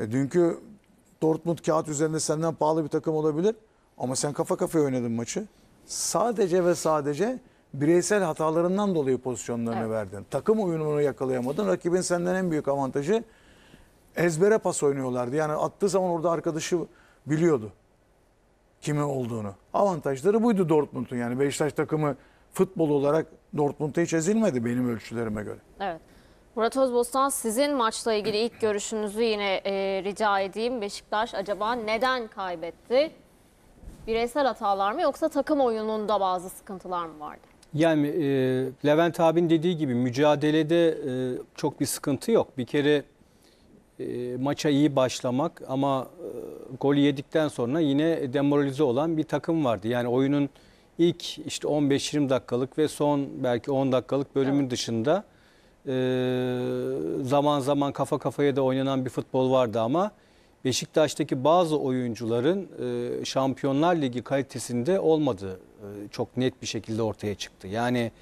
E, dünkü Dortmund kağıt üzerinde senden pahalı bir takım olabilir. Ama sen kafa kafaya oynadın maçı. Sadece ve sadece bireysel hatalarından dolayı pozisyonlarını evet. verdin. Takım uyumunu yakalayamadın. Rakibin senden en büyük avantajı ezbere pas oynuyorlardı. Yani attığı zaman orada arkadaşı biliyordu kimin olduğunu. Avantajları buydu Dortmund'un. Yani Beşiktaş takımı futbol olarak Dortmund'a hiç ezilmedi benim ölçülerime göre. Evet. Murat Özbostan sizin maçla ilgili ilk görüşünüzü yine e, rica edeyim. Beşiktaş acaba neden kaybetti? Bireysel hatalar mı yoksa takım oyununda bazı sıkıntılar mı vardı? Yani e, Levent abin dediği gibi mücadelede e, çok bir sıkıntı yok. Bir kere e, maça iyi başlamak ama e, golü yedikten sonra yine demoralize olan bir takım vardı. Yani oyunun ilk işte 15-20 dakikalık ve son belki 10 dakikalık bölümün evet. dışında ee, zaman zaman kafa kafaya da oynanan bir futbol vardı ama Beşiktaş'taki bazı oyuncuların e, Şampiyonlar Ligi kalitesinde olmadığı e, çok net bir şekilde ortaya çıktı. Yani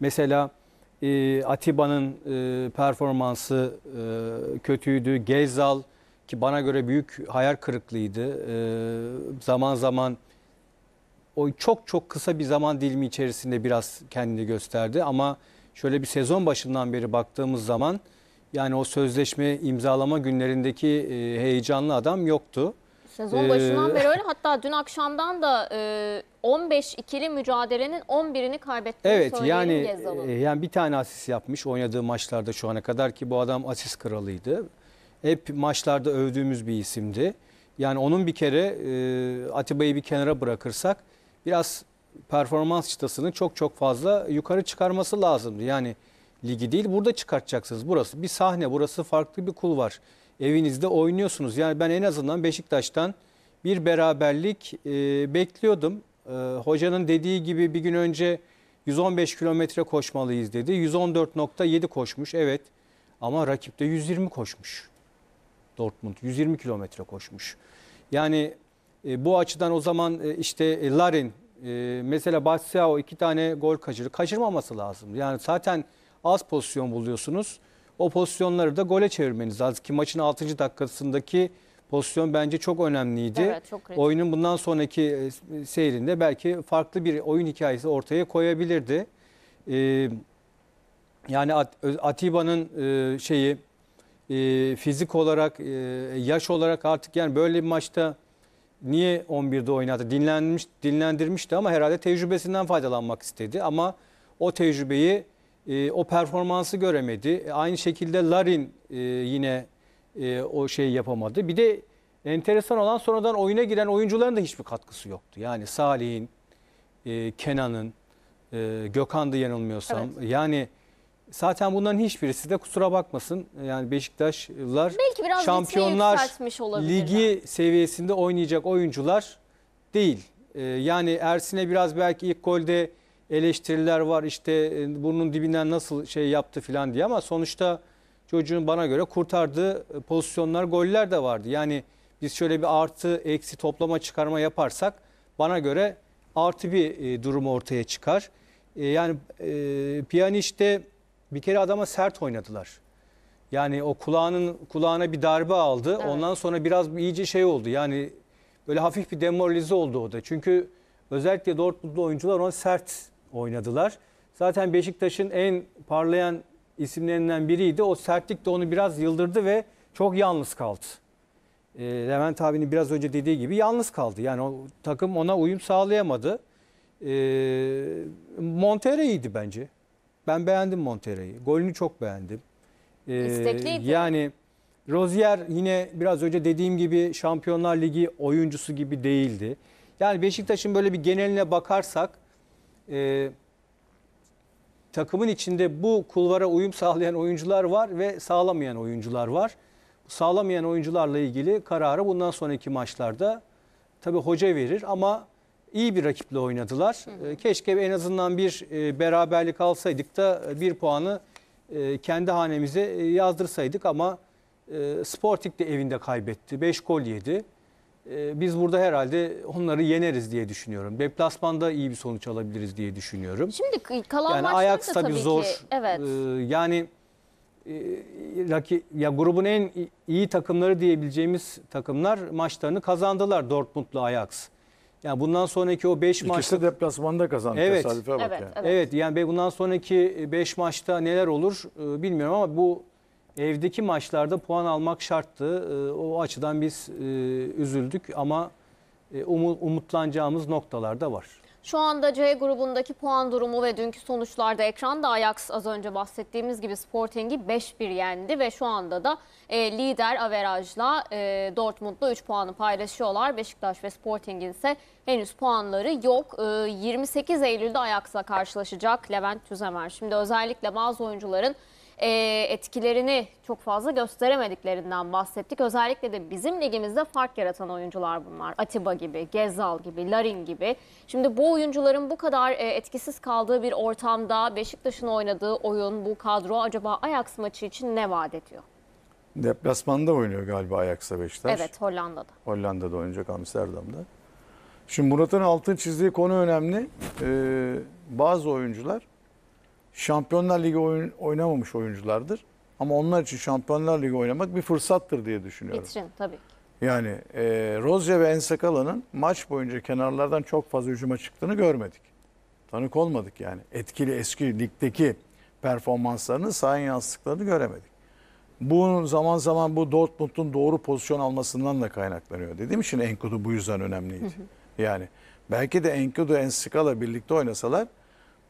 mesela e, Atiba'nın performansı kötüydü. Gezal ki bana göre büyük hayal kırıklığıydı. Zaman zaman o çok çok kısa bir zaman dilimi içerisinde biraz kendini gösterdi ama şöyle bir sezon başından beri baktığımız zaman yani o sözleşme imzalama günlerindeki e, heyecanlı adam yoktu. Sezon başından ee, beri öyle hatta dün akşamdan da e, 15 ikili mücadelenin 11'ini kaybettiğini evet, yani, Gezal'ın. E, yani bir tane asist yapmış oynadığı maçlarda şu ana kadar ki bu adam asist kralıydı. Hep maçlarda övdüğümüz bir isimdi. Yani onun bir kere e, Atiba'yı bir kenara bırakırsak biraz performans çıtasını çok çok fazla yukarı çıkarması lazımdı. Yani ligi değil burada çıkartacaksınız. Burası bir sahne, burası farklı bir kul var. Evinizde oynuyorsunuz. Yani ben en azından Beşiktaş'tan bir beraberlik e, bekliyordum. E, hocanın dediği gibi bir gün önce 115 kilometre koşmalıyız dedi. 114.7 koşmuş evet ama rakipte 120 koşmuş. Dortmund 120 kilometre koşmuş. Yani e, bu açıdan o zaman e, işte e, Larin ee, mesela mesela o iki tane gol kaçırır. Kaçırmaması lazım. Yani zaten az pozisyon buluyorsunuz. O pozisyonları da gole çevirmeniz lazım ki maçın 6. dakikasındaki pozisyon bence çok önemliydi. Evet, çok Oyunun bundan sonraki e, seyrinde belki farklı bir oyun hikayesi ortaya koyabilirdi. Ee, yani Atiba'nın e, şeyi e, fizik olarak, yaş olarak artık yani böyle bir maçta niye 11'de oynadı? Dinlenmiş, dinlendirmişti ama herhalde tecrübesinden faydalanmak istedi. Ama o tecrübeyi, e, o performansı göremedi. E, aynı şekilde Larin e, yine e, o şeyi yapamadı. Bir de enteresan olan sonradan oyuna giren oyuncuların da hiçbir katkısı yoktu. Yani Salih'in, e, Kenan'ın, e, Gökhan'dı yanılmıyorsam. Evet. Yani zaten bunların hiçbirisi de kusura bakmasın. Yani Beşiktaşlılar Belki biraz Şampiyonlar Ligi seviyesinde oynayacak oyuncular değil. Ee, yani Ersin'e biraz belki ilk golde eleştiriler var. İşte e, burnun dibinden nasıl şey yaptı falan diye ama sonuçta çocuğun bana göre kurtardığı e, pozisyonlar, goller de vardı. Yani biz şöyle bir artı, eksi toplama çıkarma yaparsak bana göre artı bir e, durum ortaya çıkar. yani e, Piyaniç'te bir kere adama sert oynadılar. Yani o kulağının kulağına bir darbe aldı. Evet. Ondan sonra biraz iyice şey oldu. Yani böyle hafif bir demoralize oldu o da. Çünkü özellikle Dortmund'lu oyuncular ona sert oynadılar. Zaten Beşiktaş'ın en parlayan isimlerinden biriydi. O sertlik de onu biraz yıldırdı ve çok yalnız kaldı. E, Levent abinin biraz önce dediği gibi yalnız kaldı. Yani o takım ona uyum sağlayamadı. E, ee, Montero iyiydi bence. Ben beğendim Monterrey'i. Golünü çok beğendim. Ee, İstekliydi. Yani Rozier yine biraz önce dediğim gibi Şampiyonlar Ligi oyuncusu gibi değildi. Yani Beşiktaş'ın böyle bir geneline bakarsak e, takımın içinde bu kulvara uyum sağlayan oyuncular var ve sağlamayan oyuncular var. Sağlamayan oyuncularla ilgili kararı bundan sonraki maçlarda tabii hoca verir ama iyi bir rakiple oynadılar. Hı hı. Ee, keşke en azından bir e, beraberlik alsaydık da e, bir puanı e, kendi hanemize yazdırsaydık ama Sporting de evinde kaybetti. 5 gol yedi. Biz burada herhalde onları yeneriz diye düşünüyorum. Deplasmanda iyi bir sonuç alabiliriz diye düşünüyorum. Şimdi kalan yani maçları Ajax da tabii, tabii zor. Ki, evet. Ee, yani raki, ya grubun en iyi takımları diyebileceğimiz takımlar maçlarını kazandılar Dortmund'la Ajax. Yani bundan sonraki o 5 maçta... İkisi deplasmanda kazandı evet. tesadüfe bak evet, yani. Evet. evet yani bundan sonraki 5 e, maçta neler olur e, bilmiyorum ama bu evdeki maçlarda puan almak şarttı. E, o açıdan biz üzüldük ama umutlanacağımız noktalar da var. Şu anda C grubundaki puan durumu ve dünkü sonuçlarda ekranda Ajax az önce bahsettiğimiz gibi Sporting'i 5-1 yendi ve şu anda da e, lider averajla e, Dortmund'la 3 puanı paylaşıyorlar. Beşiktaş ve Sporting'in ise henüz puanları yok. E, 28 Eylül'de Ajax'la karşılaşacak Levent Tüzemer. Şimdi özellikle bazı oyuncuların e, etkilerini çok fazla gösteremediklerinden bahsettik. Özellikle de bizim ligimizde fark yaratan oyuncular bunlar. Atiba gibi, Gezal gibi, Larin gibi. Şimdi bu oyuncuların bu kadar e, etkisiz kaldığı bir ortamda Beşiktaş'ın oynadığı oyun, bu kadro acaba Ajax maçı için ne vaat ediyor? Deplasmanda oynuyor galiba Ajax'a Beşiktaş. Evet Hollanda'da. Hollanda'da oynayacak Amsterdam'da. Şimdi Murat'ın altın çizdiği konu önemli. Ee, bazı oyuncular Şampiyonlar Ligi oyun, oynamamış oyunculardır. Ama onlar için Şampiyonlar Ligi oynamak bir fırsattır diye düşünüyorum. Bitirin tabii ki. Yani e, Rozya ve Ensakala'nın maç boyunca kenarlardan çok fazla hücuma çıktığını görmedik. Tanık olmadık yani. Etkili eski ligdeki performanslarını sahaya yansıttıklarını göremedik. Bunun zaman zaman bu Dortmund'un doğru pozisyon almasından da kaynaklanıyor. Dediğim şimdi Enkudu bu yüzden önemliydi. Hı hı. Yani belki de Enkudu Enskala birlikte oynasalar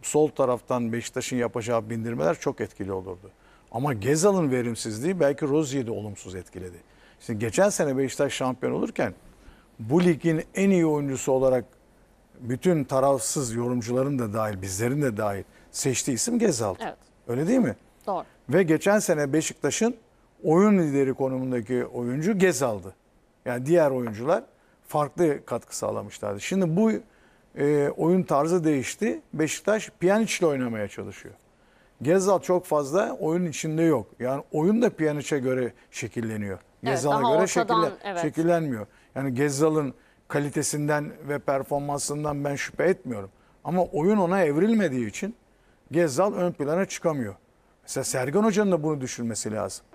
sol taraftan Beşiktaş'ın yapacağı bindirmeler çok etkili olurdu. Ama Gezal'ın verimsizliği belki Rozier'i de olumsuz etkiledi. Şimdi geçen sene Beşiktaş şampiyon olurken bu ligin en iyi oyuncusu olarak bütün tarafsız yorumcuların da dahil, bizlerin de dahil seçtiği isim Gezal. Evet. Öyle değil mi? Doğru. Ve geçen sene Beşiktaş'ın oyun lideri konumundaki oyuncu Gezal'dı. Yani diğer oyuncular farklı katkı sağlamışlardı. Şimdi bu e, oyun tarzı değişti. Beşiktaş Pjanic'le oynamaya çalışıyor. Gezal çok fazla oyun içinde yok. Yani oyun da Pjanic'e göre şekilleniyor. Gezal'a evet, göre ortadan, şekille, evet. şekillenmiyor. Yani Gezal'ın kalitesinden ve performansından ben şüphe etmiyorum. Ama oyun ona evrilmediği için Gezal ön plana çıkamıyor. Mesela Sergen Hoca'nın da bunu düşünmesi lazım.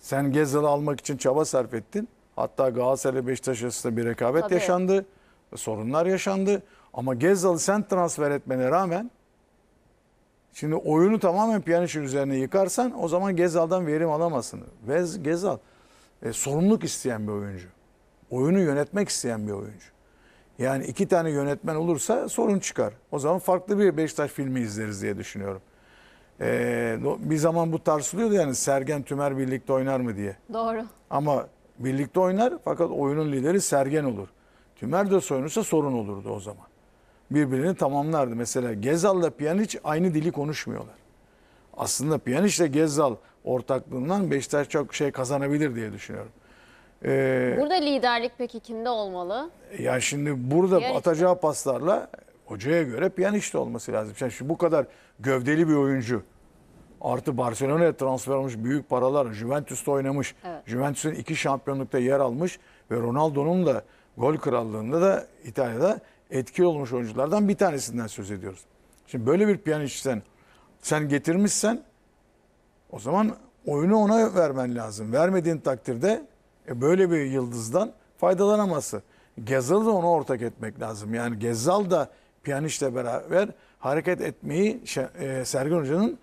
Sen Gezal'ı almak için çaba sarf ettin. Hatta Galatasaray Beşiktaş arasında bir rekabet Tabii. yaşandı. Sorunlar yaşandı. Ama Gezzal'ı sen transfer etmene rağmen şimdi oyunu tamamen Pjanic'in üzerine yıkarsan o zaman Gezzal'dan verim alamazsın. Ve Gezzal e, sorumluluk isteyen bir oyuncu. Oyunu yönetmek isteyen bir oyuncu. Yani iki tane yönetmen olursa sorun çıkar. O zaman farklı bir Beşiktaş filmi izleriz diye düşünüyorum. Ee, bir zaman bu tartışılıyordu yani Sergen Tümer birlikte oynar mı diye. Doğru. Ama birlikte oynar fakat oyunun lideri Sergen olur. Tümer de soyunursa sorun olurdu o zaman birbirini tamamlardı. Mesela Gezal Gezal'la Pjanic aynı dili konuşmuyorlar. Aslında Pjanic ile Gezal ortaklığından Beşiktaş çok şey kazanabilir diye düşünüyorum. Ee, burada liderlik peki kimde olmalı? Ya şimdi burada Pjanic. atacağı paslarla hocaya göre Pjanic de olması lazım. Yani şimdi bu kadar gövdeli bir oyuncu artı Barcelona'ya transfer olmuş büyük paralar Juventus'ta oynamış. Evet. Juventus'un iki şampiyonlukta yer almış ve Ronaldo'nun da gol krallığında da İtalya'da etki olmuş oyunculardan bir tanesinden söz ediyoruz. Şimdi böyle bir piyanistsen sen getirmişsen o zaman oyunu ona vermen lazım. Vermediğin takdirde e, böyle bir yıldızdan faydalanaması. gezal da ona ortak etmek lazım. Yani Gezal da piyanistle beraber hareket etmeyi e, Sergen Hoca'nın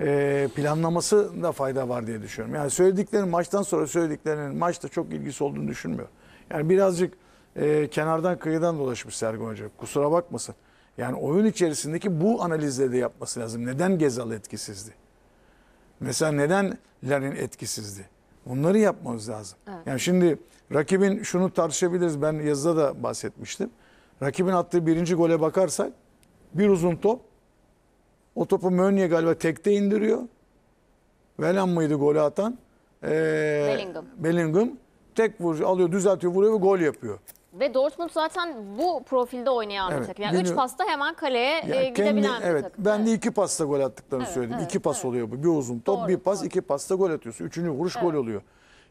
e, planlamasında fayda var diye düşünüyorum. Yani söylediklerin maçtan sonra söylediklerinin maçta çok ilgisi olduğunu düşünmüyorum. Yani birazcık e, kenardan kıyıdan dolaşmış Sergen Hoca. Kusura bakmasın. Yani oyun içerisindeki bu analizleri de yapması lazım. Neden Gezal etkisizdi? Mesela neden Larin etkisizdi? Bunları yapmamız lazım. Evet. Yani şimdi rakibin şunu tartışabiliriz. Ben yazıda da bahsetmiştim. Rakibin attığı birinci gole bakarsak bir uzun top. O topu Mönye galiba tekte indiriyor. Velan mıydı golü atan? Ee, Bellingham. Bellingham. Tek vuruyor, alıyor, düzeltiyor, vuruyor ve gol yapıyor. Ve Dortmund zaten bu profilde oynayan evet, bir takım. Yani günü, üç pasta hemen kaleye yani e, gidebilen kendi, bir evet, Ben de iki pasta gol attıklarını evet, söyledim. Evet, iki pas evet. oluyor bu. Bir uzun top, doğru, bir pas, doğru. iki pasta gol atıyorsun. Üçüncü vuruş evet. gol oluyor.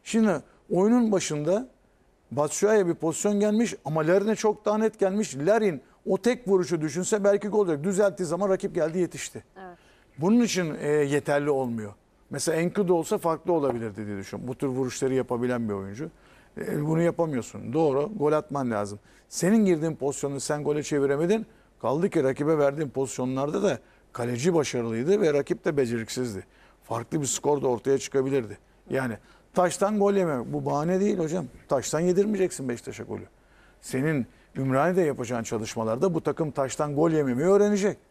Şimdi oyunun başında Batshuayi'ye bir pozisyon gelmiş ama Larin'e çok daha net gelmiş. Larin o tek vuruşu düşünse belki gol olacak. Düzelttiği zaman rakip geldi yetişti. Evet. Bunun için e, yeterli olmuyor. Mesela Enkudu olsa farklı olabilirdi diye düşünüyorum. Bu tür vuruşları yapabilen bir oyuncu. E, bunu yapamıyorsun. Doğru. Gol atman lazım. Senin girdiğin pozisyonu sen gole çeviremedin. Kaldı ki rakibe verdiğin pozisyonlarda da kaleci başarılıydı ve rakip de beceriksizdi. Farklı bir skor da ortaya çıkabilirdi. Yani taştan gol yememek. Bu bahane değil hocam. Taştan yedirmeyeceksin Beşiktaş'a golü. Senin Ümraniye'de yapacağın çalışmalarda bu takım taştan gol yememeyi öğrenecek.